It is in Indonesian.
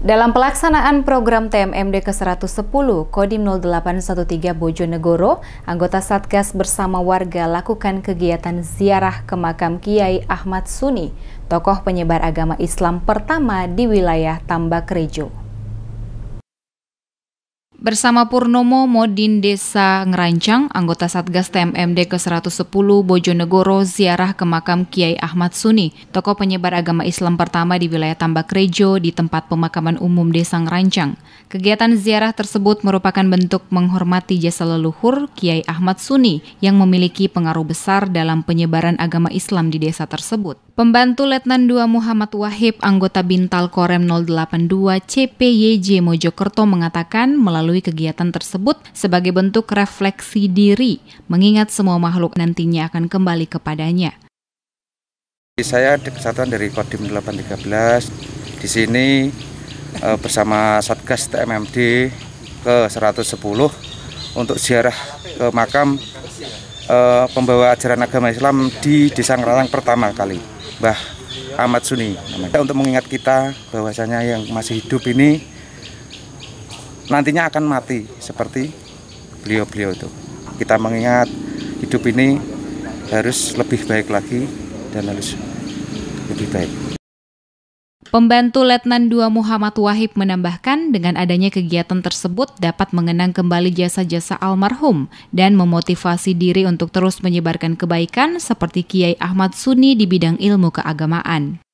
Dalam pelaksanaan program TMMD ke-110 Kodim 0813 Bojonegoro, anggota Satgas bersama warga lakukan kegiatan ziarah ke makam Kiai Ahmad Suni, tokoh penyebar agama Islam pertama di wilayah Tambak Rejo. Bersama Purnomo Modin Desa Ngerancang, anggota Satgas TMMD ke-110 Bojonegoro ziarah ke makam Kiai Ahmad Suni, tokoh penyebar agama Islam pertama di wilayah Tambak Rejo di tempat pemakaman umum Desa Ngerancang. Kegiatan ziarah tersebut merupakan bentuk menghormati jasa leluhur Kiai Ahmad Suni yang memiliki pengaruh besar dalam penyebaran agama Islam di desa tersebut. Pembantu Letnan 2 Muhammad Wahib, anggota Bintal Korem 082 CPYJ Mojokerto mengatakan melalui kegiatan tersebut sebagai bentuk refleksi diri, mengingat semua makhluk nantinya akan kembali kepadanya. Saya kesatuan dari Kodim 813, di sini eh, bersama Satgas TMMD ke 110 untuk ziarah ke makam eh, pembawa ajaran agama Islam di Desa Ngerang pertama kali. Mbah Ahmad Suni. Untuk mengingat kita bahwasanya yang masih hidup ini nantinya akan mati seperti beliau-beliau itu. Kita mengingat hidup ini harus lebih baik lagi dan harus lebih baik. Pembantu Letnan II Muhammad Wahib menambahkan dengan adanya kegiatan tersebut dapat mengenang kembali jasa-jasa almarhum dan memotivasi diri untuk terus menyebarkan kebaikan seperti Kiai Ahmad Suni di bidang ilmu keagamaan.